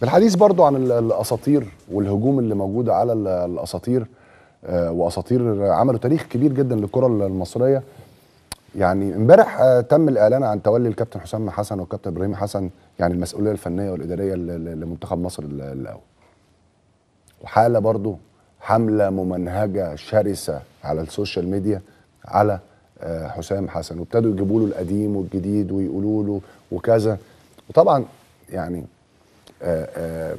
بالحديث برضو عن الاساطير والهجوم اللي موجود على الاساطير آه، واساطير عملوا تاريخ كبير جدا للكره المصريه يعني امبارح آه، تم الاعلان عن تولي الكابتن حسام حسن والكابتن ابراهيم حسن يعني المسؤوليه الفنيه والاداريه لمنتخب مصر الاول وحاله برضو حمله ممنهجه شرسه على السوشيال ميديا على آه، حسام حسن وابتدوا يجيبوا له القديم والجديد ويقولوا له وكذا وطبعا يعني آه، آه،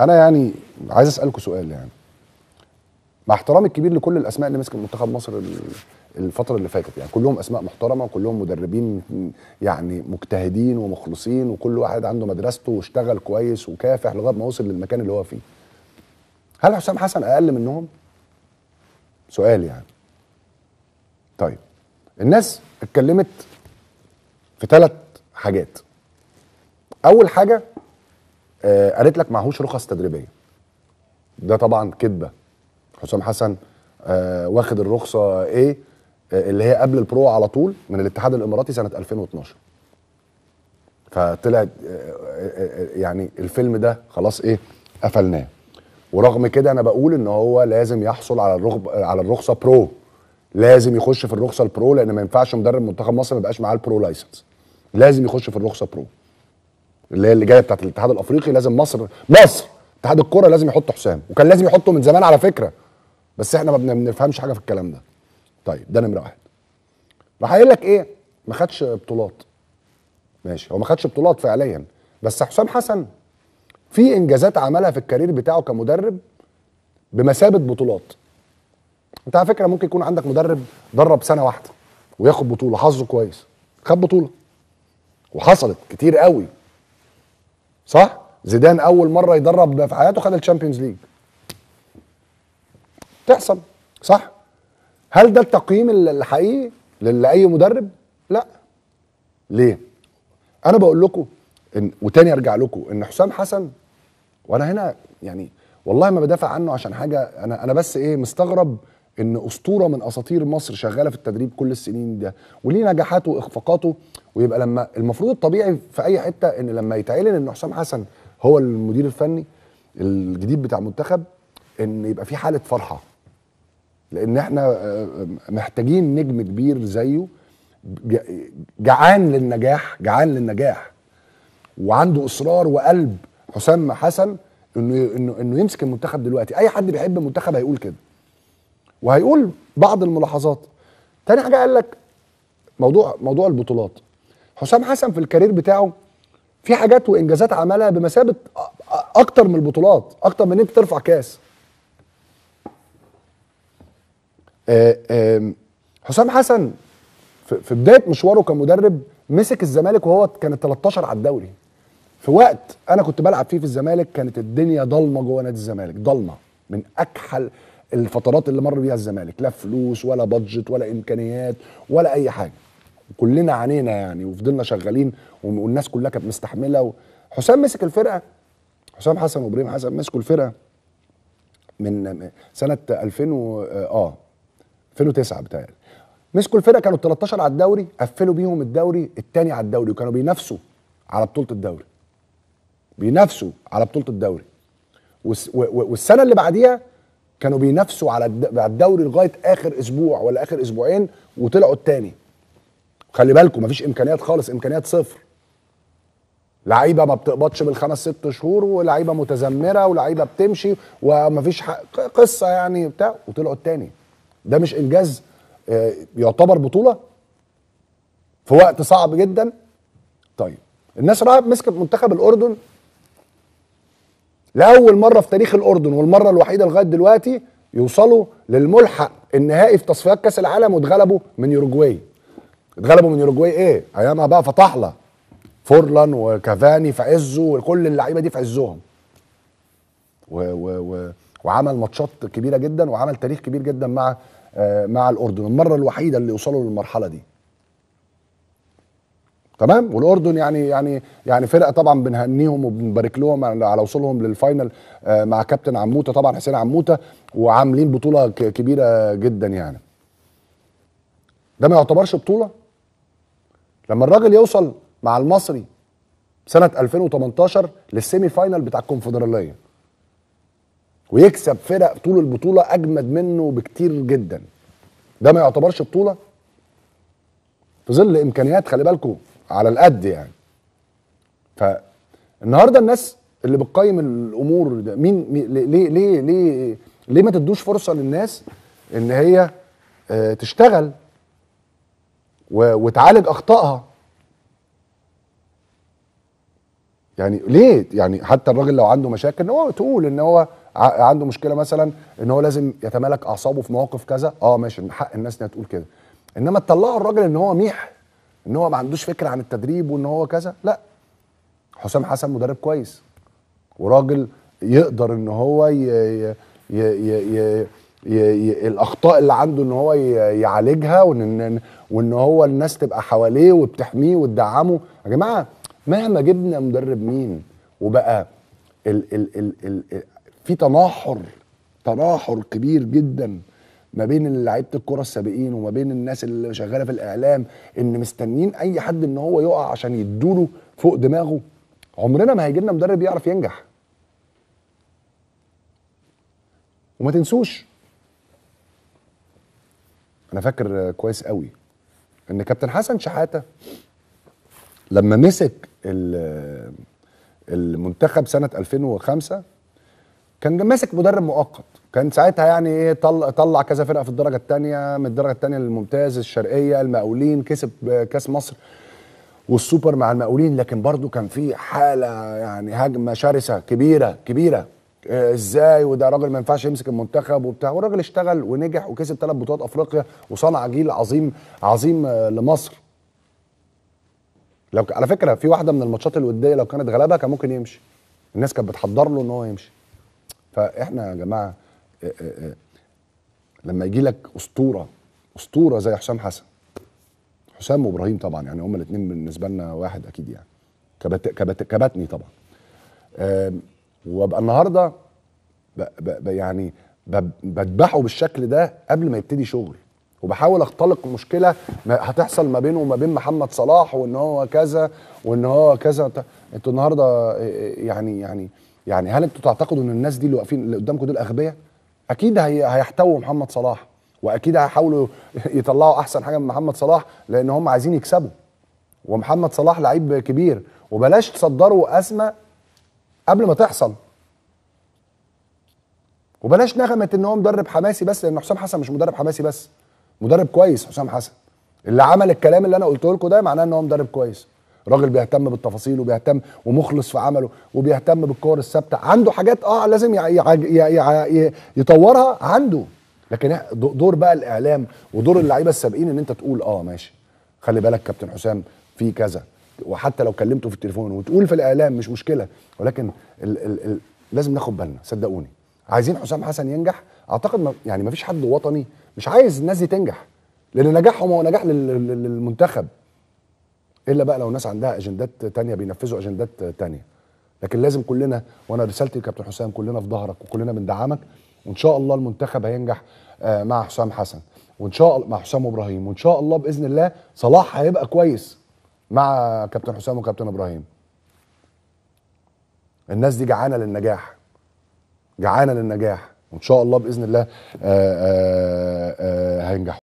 انا يعني عايز اسالكم سؤال يعني مع احترامي الكبير لكل الاسماء اللي مسكت منتخب مصر الفتره اللي فاتت يعني كلهم اسماء محترمه وكلهم مدربين يعني مجتهدين ومخلصين وكل واحد عنده مدرسته واشتغل كويس وكافح لغايه ما وصل للمكان اللي هو فيه هل حسام حسن اقل منهم سؤال يعني طيب الناس اتكلمت في ثلاث حاجات اول حاجه آه، قالت لك معهوش رخص تدريبيه ده طبعا كذبه حسام حسن آه، واخد الرخصه ايه اللي هي قبل البرو على طول من الاتحاد الاماراتي سنه 2012 فطلع آه، يعني الفيلم ده خلاص ايه قفلناه ورغم كده انا بقول ان هو لازم يحصل على الرغب على الرخصه برو لازم يخش في الرخصه البرو لان ما ينفعش مدرب منتخب مصر ما يبقاش معاه البرو لايسنس لازم يخش في الرخصه برو اللي هي اللي جايه بتاعت الاتحاد الافريقي لازم مصر مصر اتحاد الكوره لازم يحط حسام وكان لازم يحطه من زمان على فكره بس احنا ما بنفهمش حاجه في الكلام ده طيب ده نمره واحد راح قايل لك ايه ما خدش بطولات ماشي هو ما خدش بطولات فعليا بس حسام حسن في انجازات عملها في الكارير بتاعه كمدرب بمثابه بطولات انت على فكره ممكن يكون عندك مدرب درب سنه واحده وياخد بطوله حظه كويس خد بطوله وحصلت كتير قوي صح زيدان اول مره يدرب في حياته خد الشامبيونز ليج تحصل صح هل ده التقييم الحقيقي لاي مدرب لا ليه انا بقول لكم إن وتاني ارجع لكم ان حسام حسن وانا هنا يعني والله ما بدافع عنه عشان حاجه انا انا بس ايه مستغرب ان اسطوره من اساطير مصر شغاله في التدريب كل السنين ده وليه نجاحاته واخفاقاته ويبقى لما المفروض الطبيعي في اي حته ان لما يتعلن ان حسام حسن هو المدير الفني الجديد بتاع المنتخب ان يبقى في حاله فرحه لان احنا آه، آه، محتاجين نجم كبير زيه جعان للنجاح جعان للنجاح وعنده اصرار وقلب حسام حسن انه انه انه يمسك المنتخب دلوقتي اي حد بيحب المنتخب هيقول كده وهيقول بعض الملاحظات تاني حاجه قال لك موضوع موضوع البطولات حسام حسن في الكارير بتاعه في حاجات وانجازات عملها بمثابه اكتر من البطولات اكتر من انك ترفع كاس آه، حسام حسن في بدايه مشواره كمدرب مسك الزمالك وهو كان 13 على الدوري في وقت انا كنت بلعب فيه في الزمالك كانت الدنيا ضلمه جوه نادي الزمالك ضلمه من اكحل الفترات اللي مر بيها الزمالك لا فلوس ولا بادجت ولا امكانيات ولا اي حاجه كلنا عانينا يعني وفضلنا شغالين والناس كلها كانت مستحمله و... حسام مسك الفرقه حسام حسن وابراهيم حسن مسكوا الفرقه من سنه 2000 و... اه 2009 بتاع مسكوا الفرقه كانوا 13 على الدوري قفلوا بيهم الدوري الثاني على الدوري وكانوا بينافسوا على بطوله الدوري بينافسوا على بطوله الدوري والسنه اللي بعديها كانوا بينافسوا على الدوري لغايه اخر اسبوع ولا اخر اسبوعين وطلعوا الثاني خلي بالكم مفيش امكانيات خالص امكانيات صفر لعيبه ما بتقبضش بالخمس ست شهور ولعيبه متذمره ولعيبه بتمشي ومفيش قصه يعني بتاع وطلعوا الثاني ده مش انجاز آه، يعتبر بطوله في وقت صعب جدا طيب الناس راحت مسكت منتخب الاردن لاول مره في تاريخ الاردن والمره الوحيده لغايه دلوقتي يوصلوا للملحق النهائي في تصفيات كاس العالم واتغلبوا من يوروجواي اتغلبوا من يوروجواي ايه ايامها بقى فطحله فورلان وكافاني في عزه وكل اللعيبه دي في عزهم و و و وعمل ماتشات كبيره جدا وعمل تاريخ كبير جدا مع آه مع الاردن المره الوحيده اللي وصلوا للمرحله دي تمام والاردن يعني يعني يعني فرقه طبعا بنهنيهم وبنبارك لهم على وصولهم للفاينل آه، مع كابتن عموته طبعا حسين عموته وعاملين بطوله كبيره جدا يعني ده ما يعتبرش بطوله لما الراجل يوصل مع المصري سنه 2018 للسيمي فاينل بتاع الكونفدراليه ويكسب فرق طول البطوله اجمد منه بكتير جدا ده ما يعتبرش بطوله في ظل امكانيات خلي بالكم على القد يعني فالنهارده الناس اللي بتقيم الامور ده مين, مين ليه ليه ليه ليه ما تدوش فرصه للناس ان هي آه، تشتغل وتعالج اخطائها يعني ليه يعني حتى الراجل لو عنده مشاكل ان هو تقول ان هو عنده مشكله مثلا ان هو لازم يتمالك اعصابه في مواقف كذا اه ماشي من حق الناس انها تقول كده انما تطلعوا الراجل ان هو ميح ان هو ما عندوش فكره عن التدريب وان هو كذا لا حسام حسن مدرب كويس وراجل يقدر ان هو ي... ي... ي... ي... ي... ي... الاخطاء اللي عنده ان هو ي... يعالجها وان وان هو الناس تبقى حواليه وبتحميه وتدعمه يا جماعه مهما جبنا مدرب مين وبقى ال... ال... ال... ال... في تناحر تناحر كبير جدا ما بين لعيبه الكره السابقين وما بين الناس اللي شغاله في الاعلام ان مستنيين اي حد ان هو يقع عشان يدوله فوق دماغه عمرنا ما هيجي لنا مدرب يعرف ينجح وما تنسوش انا فاكر كويس قوي ان كابتن حسن شحاته لما مسك المنتخب سنه 2005 كان ماسك مدرب مؤقت كان ساعتها يعني ايه طل... طلع كذا فرقه في الدرجه الثانيه من الدرجه الثانيه للممتاز الشرقيه المقاولين كسب آه، كاس مصر والسوبر مع المقاولين لكن برضو كان في حاله يعني هجمه شرسه كبيره كبيره آه، ازاي وده راجل ما ينفعش يمسك المنتخب وبتاع والراجل اشتغل ونجح وكسب ثلاث بطولات افريقيا وصنع جيل عظيم عظيم آه، لمصر لو على فكره في واحده من الماتشات الوديه لو كانت غلبها كان ممكن يمشي الناس كانت بتحضر له ان هو يمشي فاحنا يا جماعه آه، آه، آه. لما يجي لك اسطوره اسطوره زي حسام حسن حسام وابراهيم طبعا يعني هما الاثنين بالنسبه لنا واحد اكيد يعني كبت كبت كبتني طبعا وابقى النهارده يعني بذبحه بالشكل ده قبل ما يبتدي شغل وبحاول اختلق مشكله هتحصل ما بينه وما بين محمد صلاح وان هو كذا وان هو كذا انتوا النهارده يعني يعني يعني هل انتوا تعتقدوا ان الناس دي اللي واقفين اللي قدامكم دول اغبياء؟ اكيد هيحتووا محمد صلاح واكيد هيحاولوا يطلعوا احسن حاجه من محمد صلاح لان هم عايزين يكسبوا ومحمد صلاح لعيب كبير وبلاش تصدروا ازمه قبل ما تحصل وبلاش نغمه ان هو مدرب حماسي بس لان حسام حسن مش مدرب حماسي بس مدرب كويس حسام حسن اللي عمل الكلام اللي انا قلته لكم ده معناه ان هو مدرب كويس راجل بيهتم بالتفاصيل وبيهتم ومخلص في عمله وبيهتم بالكور الثابته عنده حاجات اه لازم يطورها عنده لكن دور بقى الاعلام ودور اللعيبه السابقين ان انت تقول اه ماشي خلي بالك كابتن حسام في كذا وحتى لو كلمته في التليفون وتقول في الاعلام مش مشكله ولكن ال ال ال لازم ناخد بالنا صدقوني عايزين حسام حسن ينجح اعتقد ما يعني ما فيش حد وطني مش عايز الناس دي تنجح لان نجاحهم هو نجاح للمنتخب الا بقى لو ناس عندها اجندات تانية بينفذوا اجندات تانية لكن لازم كلنا وانا رسالتي لكابتن حسام كلنا في ظهرك وكلنا بندعمك وان شاء الله المنتخب هينجح آه، مع حسام حسن وان شاء الله مع حسام وابراهيم وان شاء الله باذن الله صلاح هيبقى كويس مع كابتن حسام وكابتن ابراهيم الناس دي جعانه للنجاح جعانه للنجاح وان شاء الله باذن الله هينجح آه، آه، هينجحوا